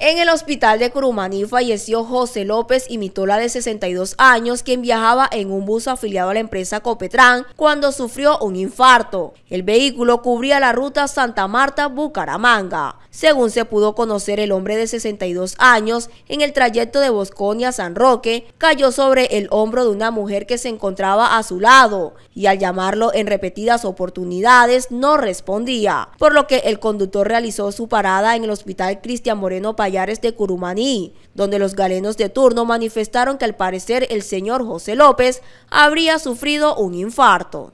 En el hospital de Curumaní falleció José López Imitola de 62 años, quien viajaba en un bus afiliado a la empresa Copetran cuando sufrió un infarto. El vehículo cubría la ruta Santa Marta-Bucaramanga. Según se pudo conocer, el hombre de 62 años, en el trayecto de Bosconia San Roque, cayó sobre el hombro de una mujer que se encontraba a su lado y al llamarlo en repetidas oportunidades no respondía, por lo que el conductor realizó su parada en el hospital Cristian Moreno para de Curumaní, donde los galenos de turno manifestaron que al parecer el señor José López habría sufrido un infarto.